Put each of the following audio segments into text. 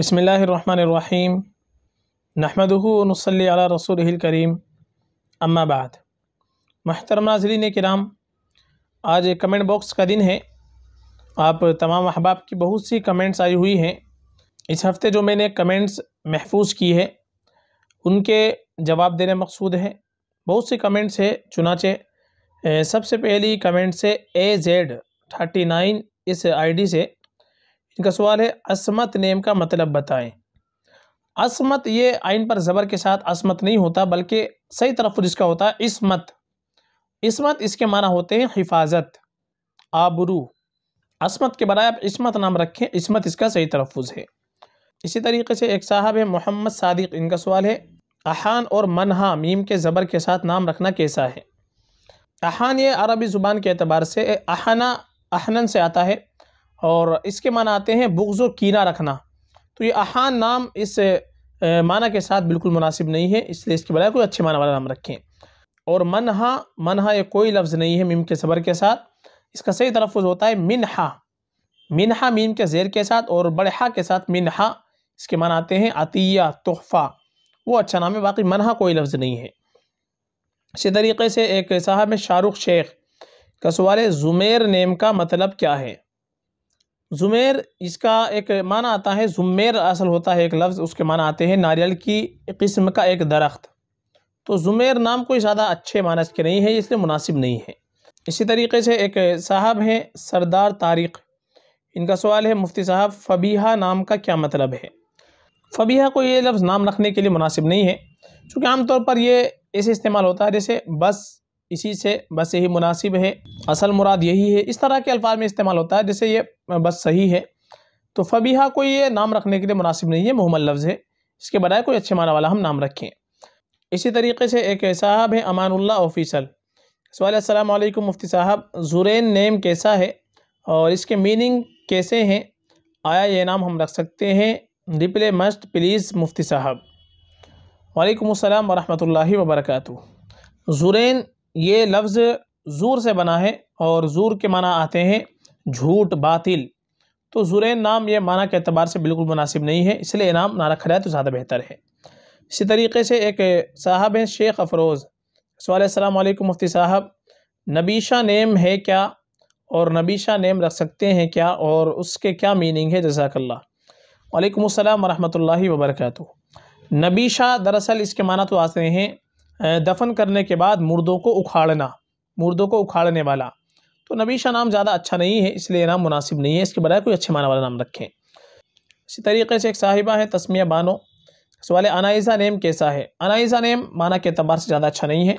बसमीम नहमदनसली रसूल करीम अम्माबाद महतरम नाजरीन कराम आज कमेंट बॉक्स का दिन है आप तमाम अहबाब की बहुत सी कमेंट्स आई हुई हैं इस हफ़्ते जो मैंने कमेंट्स महफूज की है उनके जवाब देने मकसूद हैं बहुत सी कमेंट्स है चुनाचे सबसे पहली कमेंट से ए जेड थर्टी नाइन इस आई डी से इनका सवाल है असमत नेम का मतलब बताएं असमत ये आइन पर ज़बर के साथ असमत नहीं होता बल्कि सही तरफ जिसका होता है इसमत इसमत इसके माना होते हैं हिफाजत आबरू असमत के बराय आप इसमत नाम रखें इसमत इसका सही तरफ़ है इसी तरीके से एक साहब है मोहम्मद सादिक इनका सवाल है अहान और मनहा मीम के ज़बर के साथ नाम रखना कैसा है अहान ये अरबी ज़ुबान के अतबार से अहना अहनन से आता है और इसके माना आते हैं बुग्ज़ कीना रखना तो ये अहान नाम इस माना के साथ बिल्कुल मुनासिब नहीं है इसलिए इसके बजाय कोई अच्छे माना वाला नाम रखें और मनहा मनहा ये कोई लफ्ज़ नहीं है मीम के सबर के साथ इसका सही तलफ़ होता है मिनहा मिनहा मीम के ज़ेर के साथ और हा के साथ मिनहा इसके मान आते हैं अतिया तोहफ़ा वो अच्छा नाम है बाकी मनहा कोई लफ्ज़ नहीं है इसी तरीके से एक साहब है शाहरुख शेख का सवाल है ज़ुमेर नेम का मतलब क्या है जुमेर इसका एक माना आता है जुमेर असल होता है एक लफ्ज़ उसके माना आते हैं नारियल की किस्म का एक दरख्त तो जुमेर नाम कोई ज़्यादा अच्छे मानस के नहीं है इसलिए मुनासिब नहीं है इसी तरीके से एक साहब हैं सरदार तारिक इनका सवाल है मुफ्ती साहब फ़बीहा नाम का क्या मतलब है फ़बीहा को ये लफ्ज़ नाम रखने के लिए मुनासिब नहीं है चूँकि आमतौर पर ये ऐसे इस्तेमाल होता है जैसे बस इसी से बस यही मुनासिब है असल मुराद यही है इस तरह के अल्फाज में इस्तेमाल होता है जैसे ये बस सही है तो फ़बीहा कोई ये नाम रखने के लिए मुनासिब नहीं है मोहम्मद लफ्ज़ है इसके बजाय कोई अच्छे माना वाला हम नाम रखें इसी तरीके से एक साहब है अमानुल्ला ऑफिसल सवालकम मुफ्ती साहब जुरैन नेम कैसा है और इसके मीनिंग कैसे हैं आया ये नाम हम रख सकते हैं रिप्ले मस्ट प्लीज़ मुफ्ती साहब वालेकुम अस्सलाम वरहमतुल्लाहि वबरकatuh जुरैन ये लफ्ज़ ज़ूर से बना है और ज़ूर के माना आते हैं झूठ बातिल तो ज़ुरैन नाम ये माना के अतबार से बिल्कुल मुनासिब नहीं है इसलिए नाम ना रखा जाए तो ज़्यादा बेहतर है इसी तरीके से एक साहब हैं शेख अफरोज़ सवाल मुफ्ती साहब नबीशा नेम है क्या और नबीशा नेम रख सकते हैं क्या और उसके क्या मीनिंग है जजाकल्ला वालेकुम अस्सलाम वरहमतुल्लाहि वबरकatuh नबीशा दरअसल इसके माना तो आते हैं दफन करने के बाद मुर्दों को उखाड़ना मुर्दों को उखाड़ने वाला तो नबीशा नाम ज़्यादा अच्छा नहीं है इसलिए नाम मुनासिब नहीं है इसके बजाय कोई अच्छे माना वाला नाम रखें इसी तरीके से एक साहिबा है तस्मिया बानो सवाल अनाइज़ा नेम कैसा है अनाइज़ा नेम माना के अतबार से ज़्यादा अच्छा नहीं है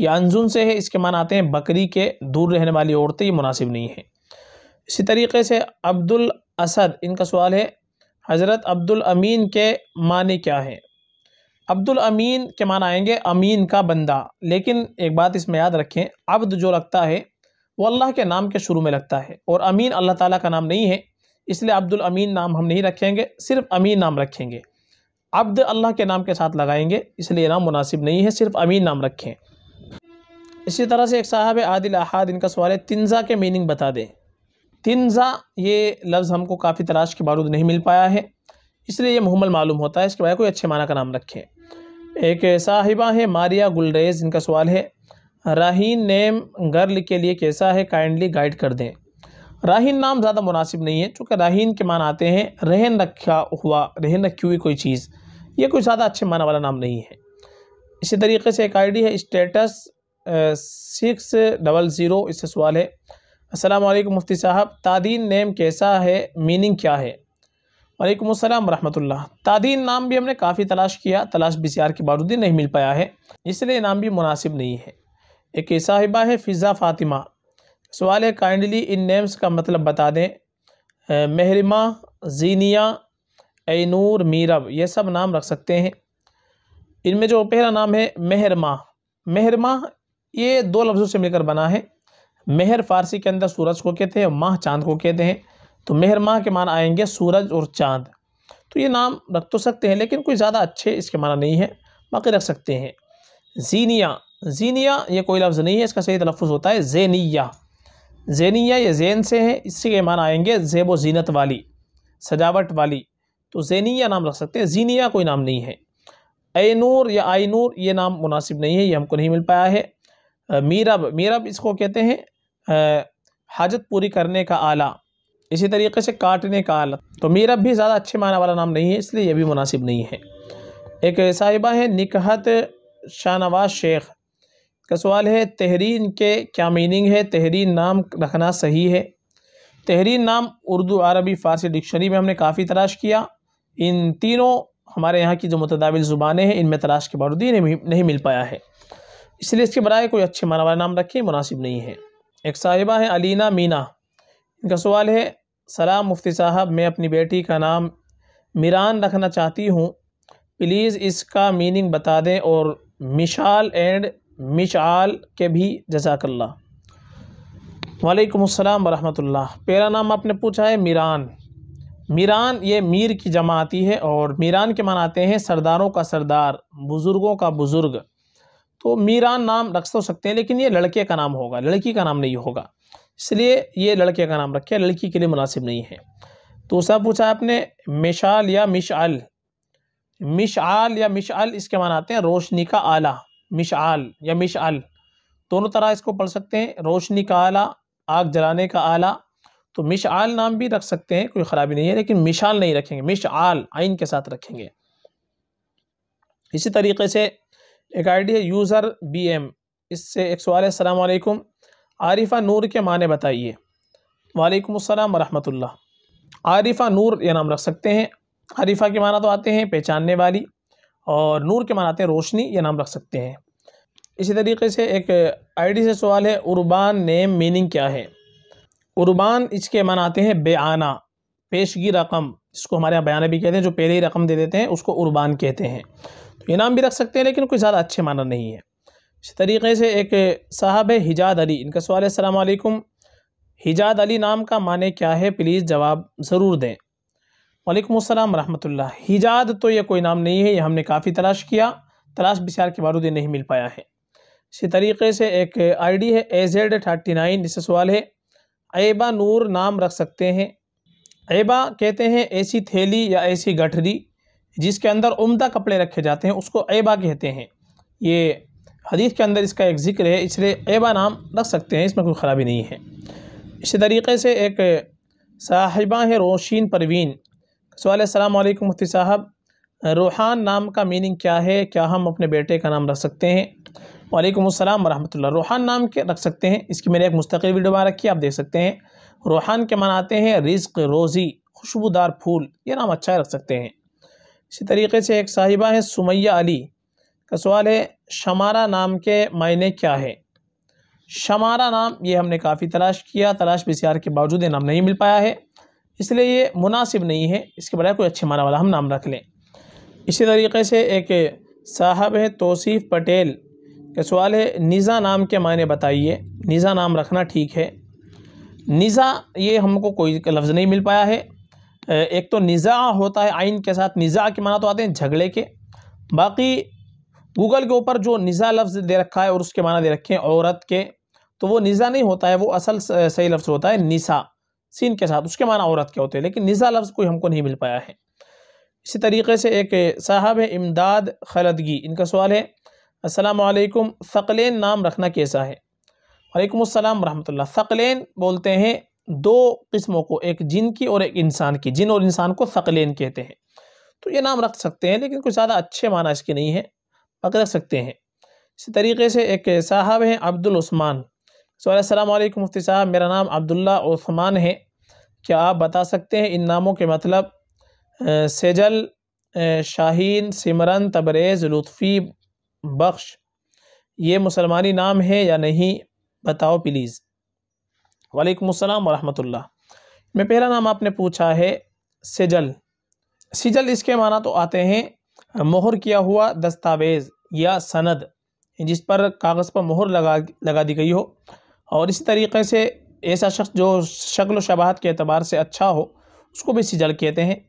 यह अनजुन से है इसके मान आते हैं बकरी के दूर रहने वाली औरतें ये मुनासिब नहीं है इसी तरीके से अब्दुल असद इनका सवाल है हज़रत अब्दुल अमीन के माने क्या हैं अब्दुल अमीन के मान आएंगे अमीन का बंदा लेकिन एक बात इसमें याद रखें अब्द जो लगता है वो अल्लाह के नाम के शुरू में लगता है और अमीन अल्लाह ताला का नाम नहीं है इसलिए अब्दुल अमीन नाम हम नहीं रखेंगे सिर्फ अमीन नाम रखेंगे अब्द अल्लाह के नाम के साथ लगाएंगे इसलिए नाम मुनासिब नहीं है सिर्फ अमीन नाम रखें इसी तरह से एक साहब आदिल अहाद इनका सवाल है तिनज़ा के मीनिंग बता दें तिनज़ा ये लफ्ज़ हमको काफ़ी तलाश के बारूद नहीं मिल पाया है इसलिए ये मुहमल मालूम होता है इसके बजाय कोई अच्छे माना का नाम रखें एक साहिबा है मारिया गुलरेज इनका सवाल है राहीन नेम गर्ल के लिए कैसा है काइंडली गाइड कर दें राहीन नाम ज़्यादा मुनासिब नहीं है चूँकि राहीन के मान आते हैं रहन रखा हुआ रहन रखी हुई कोई चीज़ ये कोई ज़्यादा अच्छे मान वाला नाम नहीं है इसी तरीके से एक आईडी है स्टेटस सिक्स डबल ज़ीरो इससे सवाल है असलम मुफ्ती साहब तादीन नेम कैसा है मीनिंग क्या है वालेकुम वरहमल तादीन नाम भी हमने काफ़ी तलाश किया तलाश बिचार के बावजूद नहीं मिल पाया है इसलिए नाम भी मुनासिब नहीं है एक साहिबा है फ़िज़ा फ़ातिमा सवाल है काइंडली इन नेम्स का मतलब बता दें महरमा जीनिया एनूर मीरब ये सब नाम रख सकते हैं इनमें जो पहला नाम है महरमा महरमा ये दो लफ्ज़ों से मिलकर बना है मेहर फ़ारसी के अंदर सूरज को कहते हैं माह चांद को कहते हैं तो मेहर माह के माना आएंगे सूरज और चाँद तो ये नाम रख तो सकते हैं लेकिन कोई ज़्यादा अच्छे इसके माना नहीं है बाकी रख सकते हैं जीनिया जीनिया ये कोई लफ्ज़ नहीं है इसका सही तलफ़ होता है जेनिया जेनिया ये जैन से है इससे के माना आएंगे जेब जीनत वाली सजावट वाली तो जेनिया नाम रख सकते हैं जीनिया कोई नाम नहीं है ए नूर या आई नूर ये नाम मुनासिब नहीं है ये हमको नहीं मिल पाया है मीरब मीरब इसको कहते हैं हाजत पूरी करने का आला इसी तरीके से काटने का आलत तो मीरब भी ज़्यादा अच्छे माना वाला नाम नहीं है इसलिए यह भी मुनासिब नहीं है एक साहिबा है निकहत शाहनवाज शेख का सवाल है तहरीन के क्या मीनिंग है तहरीन नाम रखना सही है तहरीन नाम उर्दू अरबी फ़ारसी डिक्शनरी में हमने काफ़ी तलाश किया इन तीनों हमारे यहाँ की जो मतदाविल ज़ुबानें हैं इनमें तलाश के बावजूद ही नहीं मिल पाया है इसलिए इसके बरए कोई अच्छे माना वाला नाम रखें मुनासिब नहीं है एक साहिबा है अलीना मीना इनका सवाल है सलाम मुफ्ती साहब मैं अपनी बेटी का नाम मीरान रखना चाहती हूँ प्लीज़ इसका मीनिंग बता दें और मिशाल एंड मिशाल के भी जजाकल्ला वालेकुम अस्सलाम वरहमतुल्लाह पहला नाम आपने पूछा है मीरान मीरान ये मीर की जमा आती है और मीरान के मनाते हैं सरदारों का सरदार बुज़ुर्गों का बुज़ुर्ग तो मीरान नाम रख तो सकते हैं लेकिन ये लड़के का नाम होगा लड़की का नाम नहीं होगा इसलिए ये लड़के का नाम रखे लड़की के लिए मुनासिब नहीं है दूसरा पूछा आपने मिशाल या मिशाल मिशाल या मिशाल इसके मान आते हैं रोशनी का आला मिशाल या मिशाल दोनों तरह इसको पढ़ सकते हैं रोशनी का आला आग जलाने का आला तो मिशाल नाम भी रख सकते हैं कोई ख़राबी नहीं है लेकिन मिशाल नहीं रखेंगे मिशाल आइन के साथ रखेंगे इसी तरीके से एक आईडी है यूज़र बी एम इससे एक सवाल है वालेकुम आरिफा नूर के माने बताइए वालेकुम अस्सलाम वरहमतुल्लाह आरिफा नूर ये नाम रख सकते हैं आरिफा के माना तो आते हैं पहचानने वाली और नूर के माना आते हैं रोशनी ये नाम रख सकते हैं इसी तरीके से एक आईडी से सवाल है उर्बान नेम मीनिंग क्या है उर्बान इसके माना आते हैं बेआना पेशगी रकम इसको हमारे यहाँ बयान भी कहते हैं जो पहले ही रकम दे देते हैं उसको उर्बान कहते हैं इनाम भी रख सकते हैं लेकिन कोई ज़्यादा अच्छे माना नहीं है इस तरीके से एक साहब है हिजाद अली इनका सवाल है सलामकुम हिजाद अली नाम का माने क्या है प्लीज़ जवाब ज़रूर दें वालेकुम रहमतुल्लाह हिजाद तो ये कोई नाम नहीं है ये हमने काफ़ी तलाश किया तलाश बिचार के बारूद नहीं मिल पाया है इसी तरीके से एक आईडी है ए जेड थर्टी नाइन जिससे सवाल है ऐबा नूर नाम रख सकते हैं ऐबा कहते हैं ऐसी थैली या ऐसी गठरी जिसके अंदर उम्दा कपड़े रखे जाते हैं उसको ऐबा कहते हैं ये हदीस के अंदर इसका एक ज़िक्र है इसलिए ऐबा नाम रख सकते हैं इसमें कोई ख़राबी नहीं है इसी तरीके से एक साहिबा है रोशीन परवीन सवाल अलैक्म मुफ्ती साहब रूहान नाम का मीनिंग क्या है क्या हम अपने बेटे का नाम रख सकते हैं वालेकुम अस्सलाम वरहमतुल्लाह रूहान नाम के रख सकते हैं इसकी मैंने एक मुस्तकिल वीडियो बना रखी आप देख सकते हैं रूहान के मनाते हैं रिज्क रोज़ी खुशबूदार फूल ये नाम अच्छा रख सकते हैं इसी तरीके से एक साहिबा है सुमैया अली का सवाल है शमारा नाम के मायने क्या है शमारा नाम ये हमने काफ़ी तलाश किया तलाश बिसार के बावजूद ये नाम नहीं मिल पाया है इसलिए ये मुनासिब नहीं है इसके बजाय कोई अच्छे माना वाला हम नाम रख लें इसी तरीके से एक साहब है तोसीफ़ पटेल का सवाल है निज़ा नाम के मायने बताइए निज़ा नाम रखना ठीक है निज़ा ये हमको कोई लफ्ज़ नहीं मिल पाया है एक तो निज़ा होता है आइन के साथ निज़ा के माना तो आते हैं झगड़े के बाकी गूगल के ऊपर जो निज़ा लफ्ज़ दे रखा है और उसके माना दे रखे हैं औरत के तो वो निज़ा नहीं होता है वो असल सही लफ्ज़ होता है निसा सीन के साथ उसके माना औरत के होते हैं लेकिन निज़ा लफ्ज़ कोई हमको नहीं मिल पाया है इसी तरीके से एक साहब है इमदाद खलदगी इनका सवाल है असलकुम फ़कलैन नाम रखना कैसा है वालेकुम अस्सलाम रहमतुल्लाह फ़कलैन बोलते हैं दो किस्मों को एक जिन की और एक इंसान की जिन और इंसान को सकलेन कहते हैं तो ये नाम रख सकते हैं लेकिन कुछ ज़्यादा अच्छे माना इसके नहीं है रख सकते हैं इसी तरीके से एक साहब हैं अब्दुल उस्मान मुफ्ती साहब मेरा नाम अब्दुल्ला उस्मान है क्या आप बता सकते हैं इन नामों के मतलब सेजल शाहीन सिमरन तबरेज़ लुत्फ़ी बख्श ये मुसलमानी नाम है या नहीं बताओ प्लीज़ वालेकुम अस्सलाम वरहमतुल्लाह मैं पहला नाम आपने पूछा है सिजल सिजल इसके माना तो आते हैं मोहर किया हुआ दस्तावेज़ या सनद जिस पर कागज़ पर मोहर लगा लगा दी गई हो और इसी तरीके से ऐसा शख्स जो शक्ल शबाहत के अतबार से अच्छा हो उसको भी सिजल कहते हैं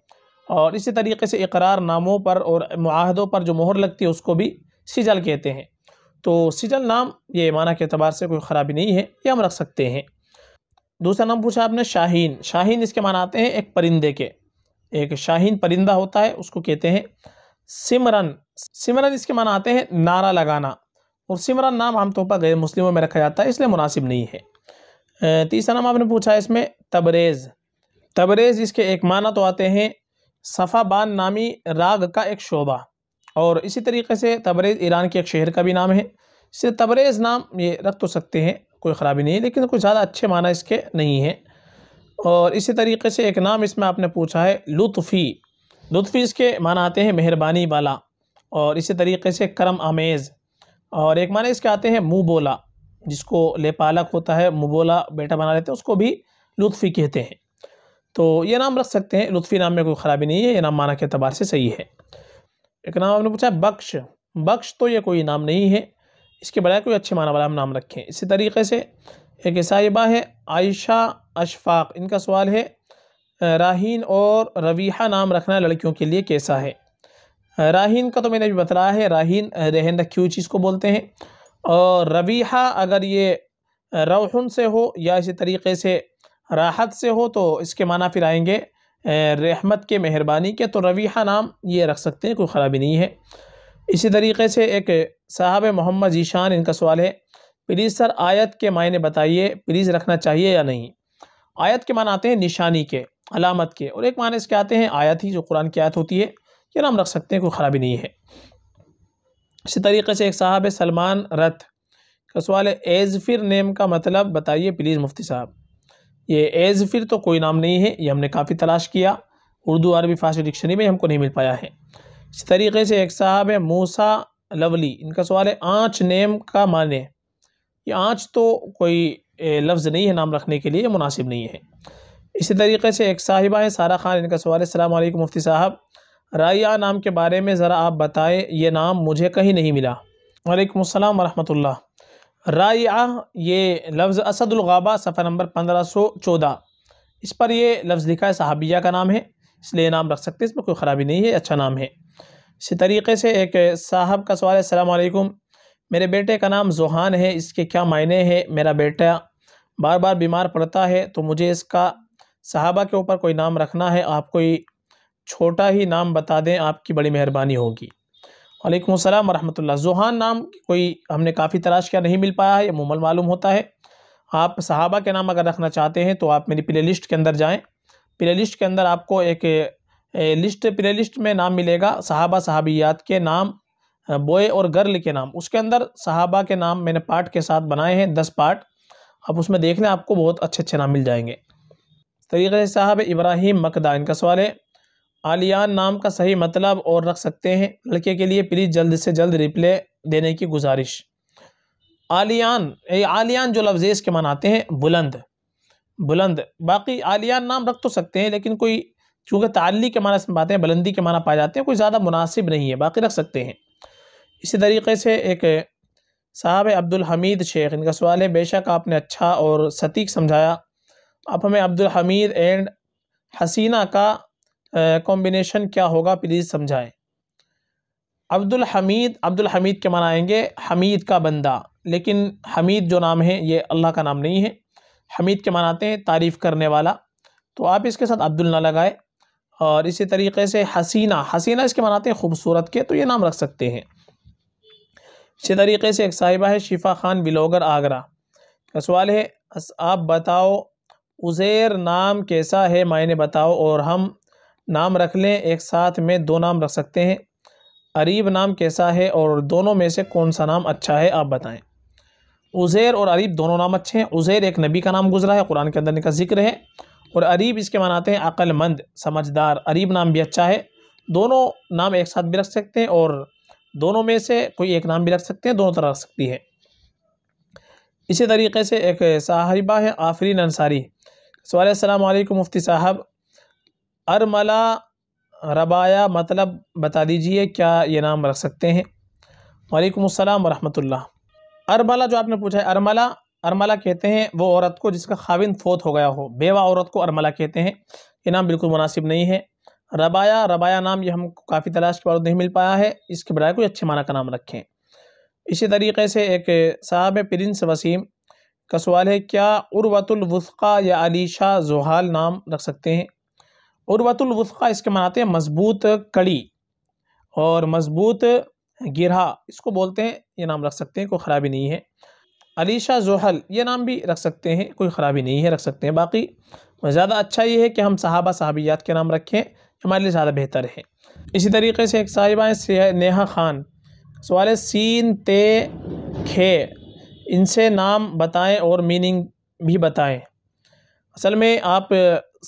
और इसी तरीके से इकरार नामों पर और माहदों पर जो मोहर लगती है उसको भी सिजल कहते हैं तो सिजल नाम ये माना के अतबार से कोई ख़राबी नहीं है ये हम रख सकते हैं दूसरा नाम पूछा आपने शाहीन शाहीन इसके मान आते हैं एक परिंदे के एक शाहीन परिंदा होता है उसको कहते हैं सिमरन सिमरन इसके मान आते हैं नारा लगाना और सिमरन नाम आमतौर पर गैर मुस्लिमों में रखा जाता है इसलिए मुनासिब नहीं है तीसरा नाम आपने पूछा है इसमें तबरेज़ तबरेज़ इसके एक माना तो आते हैं सफ़ाबान नामी राग का एक शोबा और इसी तरीके से तबरेज़ ईरान के एक शहर का भी नाम है इसे तबरेज़ नाम ये रख तो सकते हैं कोई ख़राबी नहीं है लेकिन कुछ ज़्यादा अच्छे माना इसके नहीं है और इसी तरीके से एक नाम इसमें आपने पूछा है लुत्फ़ी लुत्फ़ी इसके माना आते हैं मेहरबानी वाला और इसी तरीके से करम आमेज़ और एक माना इसके आते हैं मुँह बोला जिसको लेपालक होता है बोला बेटा बना लेते हैं उसको भी लुत्फ़ी कहते हैं तो ये नाम रख सकते हैं लुत्फ़ी नाम में कोई ख़राबी नहीं है ये नाम माना के अतबार से सही है एक नाम आपने पूछा है बख्श बख्श तो ये कोई नाम नहीं है इसके बजाय कोई अच्छे माना वाला हम नाम रखें इसी तरीके से एक साहिबा है आयशा अशफाक इनका सवाल है राहीन और रवीहा नाम रखना लड़कियों के लिए कैसा है राहीन का तो मैंने अभी बताया है राहीन रहन रखी हुई चीज़ को बोलते हैं और रवीहा अगर ये रोहन से हो या इसी तरीके से राहत से हो तो इसके माना फिर आएंगे रहमत के मेहरबानी के तो रवीहा नाम ये रख सकते हैं कोई ख़राबी नहीं है इसी तरीके से एक साहब मोहम्मद ईशान इनका सवाल है प्लीज़ सर आयत के मायने बताइए प्लीज़ रखना चाहिए या नहीं आयत के मान आते हैं निशानी के अलामत के और एक माने इसके आते हैं आयत ही जो कुरान की आयत होती है ये नाम रख सकते हैं कोई ख़राबी नहीं है इसी तरीके से एक साहब है सलमान रथ का सवाल है एज़ फिर नेम का मतलब बताइए प्लीज़ मुफ्ती साहब ये एज़ फिर तो कोई नाम नहीं है ये हमने काफ़ी तलाश किया उर्दू अरबी फारसी डिक्शनरी में हमको नहीं मिल पाया है इस तरीके से एक साहब है मूसा लवली इनका सवाल है आँच नेम का माने ये आँच तो कोई लफ्ज़ नहीं है नाम रखने के लिए मुनासिब नहीं है इसी तरीके से एक साहिबा है सारा खान इनका सवाल है सलाम मुफ्ती साहब राया नाम के बारे में ज़रा आप बताएं ये नाम मुझे कहीं नहीं मिला वालेकुम अस्सलाम वरहमतुल्लाह राया ये लफ्ज़ असदुलगाबा सफ़ा नंबर पंद्रह सौ चौदह इस पर ये लफ्ज़ लिखा है साहबिया का नाम है इसलिए नाम रख सकते हैं इसमें कोई ख़राबी नहीं है अच्छा नाम है इसी तरीके से एक साहब का सवाल है सलामकुम मेरे बेटे का नाम जुहान है इसके क्या मायने हैं मेरा बेटा बार बार बीमार पड़ता है तो मुझे इसका साहबा के ऊपर कोई नाम रखना है आप कोई छोटा ही नाम बता दें आपकी बड़ी मेहरबानी होगी वालेकुम अस्सलाम वरहमतुल्लाह जुहान नाम कोई हमने काफ़ी तलाश किया नहीं मिल पाया है मुमल मालूम होता है आप सहाबा के नाम अगर रखना चाहते हैं तो आप मेरी प्ले लिस्ट के अंदर जाएँ प्ले लिस्ट के अंदर आपको एक लिस्ट प्ले लिस्ट में नाम मिलेगा साहबा साहबियात के नाम बॉय और गर्ल के नाम उसके अंदर साहबा के नाम मैंने पार्ट के साथ बनाए हैं दस पार्ट अब उसमें देख लें आपको बहुत अच्छे अच्छे नाम मिल जाएंगे तरीक़े से साहब इब्राहिम मकदा इनका सवाल है आलियान नाम का सही मतलब और रख सकते हैं लड़के के लिए प्लीज़ जल्द से जल्द रिप्ले देने की गुजारिश आलियान ये आलियान जो लफ्ज़ इसके मनाते हैं बुलंद बुलंद बाकी आलियान नाम रख तो सकते हैं लेकिन कोई चूँकि ताली के माना इसमें पाते हैं बुलंदी के माना पाए जाते हैं कोई ज़्यादा मुनासिब नहीं है बाकी रख सकते हैं इसी तरीके से एक साहब अब्दुल हमीद शेख इनका सवाल है बेशक आपने अच्छा और सटीक समझाया आप हमें अब्दुल हमीद एंड हसीना का कॉम्बिनेशन क्या होगा प्लीज़ समझाएं अब्दुल हमीद अब्दुल हमीद के माना आएंगे हमीद का बंदा लेकिन हमीद जो नाम है ये अल्लाह का नाम नहीं है हमीद के मानाते हैं तारीफ़ करने वाला तो आप इसके साथ अब्दुल ना लगाए और इसी तरीके से हसीना हसीना इसके मनाते हैं खूबसूरत के तो ये नाम रख सकते हैं इसी तरीके से एक साहिबा है शिफा खान बिलोगर आगरा का सवाल है आप बताओ उज़ैर नाम कैसा है मायने बताओ और हम नाम रख लें एक साथ में दो नाम रख सकते हैं अरीब नाम कैसा है और दोनों में से कौन सा नाम अच्छा है आप बताएं उज़ैर और अरीब दोनों नाम अच्छे हैं उज़ैर एक नबी का नाम गुजरा है कुरान के अंदर इनका जिक्र है और अरीब इसके मनाते आते हैं अक्लमंद समझदार अरीब नाम भी अच्छा है दोनों नाम एक साथ भी रख सकते हैं और दोनों में से कोई एक नाम भी रख सकते हैं दोनों तरह रख सकती है इसी तरीके से एक साहिबा है आफरीन अंसारी सवाल अलैक्म मुफ्ती साहब अरमला रबाया मतलब बता दीजिए क्या ये नाम रख सकते हैं वालेकुम अस्सलाम वरहमतुल्लाह अरमला जो आपने पूछा है अरमला अरमला कहते हैं वो औरत को जिसका खाविन फोत हो गया हो बेवा औरत को अरमला कहते हैं ये नाम बिल्कुल मुनासिब नहीं है रबाया रबाया नाम ये हमको काफ़ी तलाश के बाद नहीं मिल पाया है इसके बजाय कोई अच्छे माना का नाम रखें इसी तरीके से एक साहब प्रिंस वसीम का सवाल है क्या उर्वतुलवस्का या अलीशा जुहाल नाम रख सकते हैं उर्वतुलवस्का इसके मनाते हैं मजबूत कड़ी और मजबूत गिरहा इसको बोलते हैं ये नाम रख सकते हैं कोई ख़राबी नहीं है अलीशा जोहल ये नाम भी रख सकते हैं कोई ख़राबी नहीं है रख सकते हैं बाकी ज़्यादा अच्छा ये है कि हम साहबा साहबियात के नाम रखें हमारे लिए ज़्यादा बेहतर है इसी तरीके से एक साहिबा है नेहा खान सवाल सीन ते खे इनसे नाम बताएं और मीनिंग भी बताएं असल में आप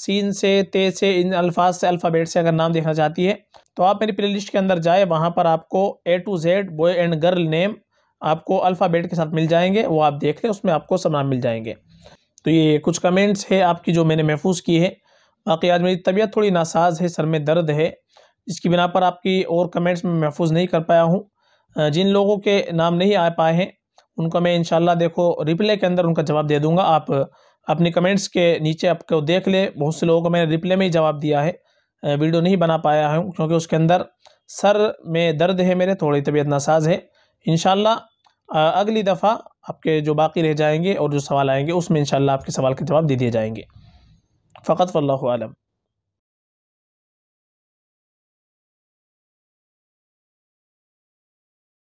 सीन से ते से इन अल्फाज से अल्फ़ाबेट से अगर नाम देखना चाहती है तो आप मेरी प्लेलिस्ट के अंदर जाए वहाँ पर आपको A to Z boy and girl name आपको अल्फ़ाबेट के साथ मिल जाएंगे वो आप देख लें उसमें आपको सब नाम मिल जाएंगे तो ये कुछ कमेंट्स है आपकी जो मैंने महफूज की है बाकी आज मेरी तबीयत थोड़ी नासाज है सर में दर्द है इसकी बिना पर आपकी और कमेंट्स में महफूज नहीं कर पाया हूँ जिन लोगों के नाम नहीं आ पाए हैं उनको मैं इन देखो रिप्ले के अंदर उनका जवाब दे दूँगा आप अपने कमेंट्स के नीचे आपको देख ले बहुत से लोगों को मैंने रिप्ले में ही जवाब दिया है वीडियो नहीं बना पाया हूँ क्योंकि उसके अंदर सर में दर्द है मेरे थोड़ी तबीयत नासाज है इन अगली दफ़ा आपके जो बाकी रह जाएंगे और जो सवाल आएंगे उसमें इन आपके सवाल के जवाब दे दिए जाएंगे फ़कत वल्लम